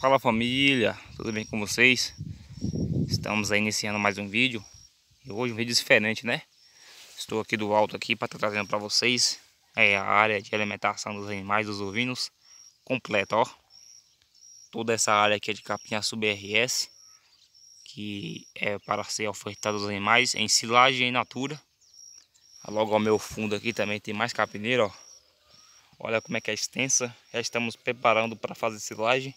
Fala família, tudo bem com vocês? Estamos aí iniciando mais um vídeo e hoje um vídeo diferente, né? Estou aqui do alto aqui para estar tá trazendo para vocês é a área de alimentação dos animais, dos ovinos completa, ó. Toda essa área aqui é de capinha sub-RS que é para ser ofertada aos animais em silagem em natura. Logo ao meu fundo aqui também tem mais capineira, ó. Olha como é que é extensa. Já estamos preparando para fazer silagem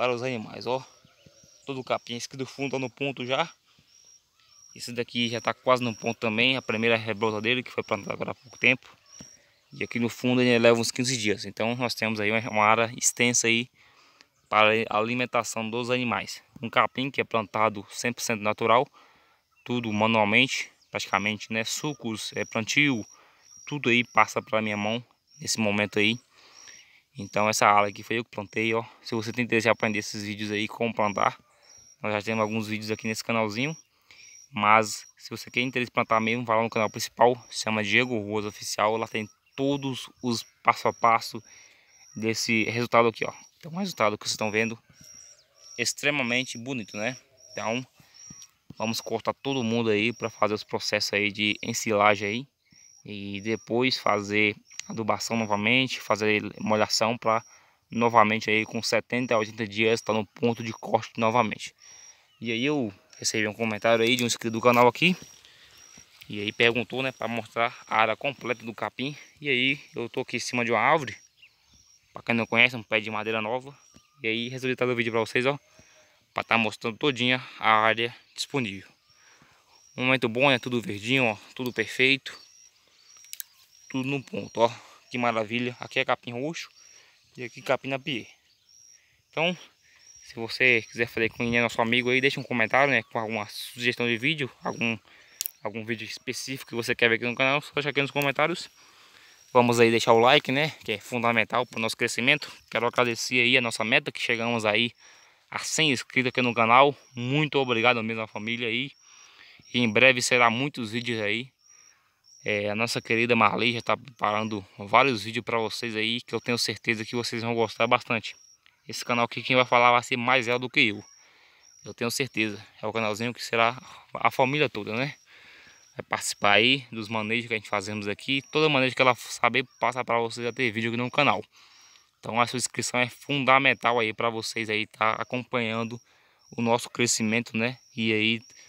para os animais, ó. Todo o capim, esse aqui do fundo tá no ponto já. Esse daqui já tá quase no ponto também, a primeira rebrota dele, que foi plantada agora há pouco tempo. E aqui no fundo ele leva uns 15 dias. Então nós temos aí uma área extensa aí para a alimentação dos animais. Um capim que é plantado 100% natural, tudo manualmente, praticamente, né? Sucos, é plantio, tudo aí passa para minha mão nesse momento aí. Então essa ala aqui foi eu que plantei, ó. Se você tem interesse em aprender esses vídeos aí, como plantar. Nós já temos alguns vídeos aqui nesse canalzinho. Mas se você quer interesse em plantar mesmo, vai lá no canal principal. Chama Diego Rosa Oficial. Lá tem todos os passo a passo desse resultado aqui, ó. Então o resultado que vocês estão vendo. Extremamente bonito, né? Então vamos cortar todo mundo aí para fazer os processos aí de ensilagem aí e depois fazer adubação novamente, fazer molhação para novamente aí com 70 a 80 dias estar tá no ponto de corte novamente. E aí eu recebi um comentário aí de um inscrito do canal aqui e aí perguntou, né, para mostrar a área completa do capim. E aí eu tô aqui em cima de uma árvore, para quem não conhece, um pé de madeira nova. E aí resolvi trazer o vídeo para vocês, ó, para estar tá mostrando todinha a área disponível. Um momento bom, né, tudo verdinho, ó, tudo perfeito tudo no ponto, ó. Que maravilha. Aqui é capim roxo e aqui capim a pie. Então, se você quiser fazer com o é nosso amigo aí, deixa um comentário, né? Com alguma sugestão de vídeo, algum, algum vídeo específico que você quer ver aqui no canal, só deixa aqui nos comentários. Vamos aí deixar o like, né? Que é fundamental para o nosso crescimento. Quero agradecer aí a nossa meta, que chegamos aí a 100 inscritos aqui no canal. Muito obrigado mesmo à família aí. E em breve será muitos vídeos aí é, a nossa querida Marley já está preparando vários vídeos para vocês aí que eu tenho certeza que vocês vão gostar bastante. Esse canal aqui quem vai falar vai ser mais ela do que eu. Eu tenho certeza. É o canalzinho que será a família toda, né? Vai participar aí dos manejos que a gente fazemos aqui. Toda manejo que ela saber passa para vocês a ter vídeo aqui no canal. Então a sua inscrição é fundamental aí para vocês aí estar tá acompanhando o nosso crescimento, né? E aí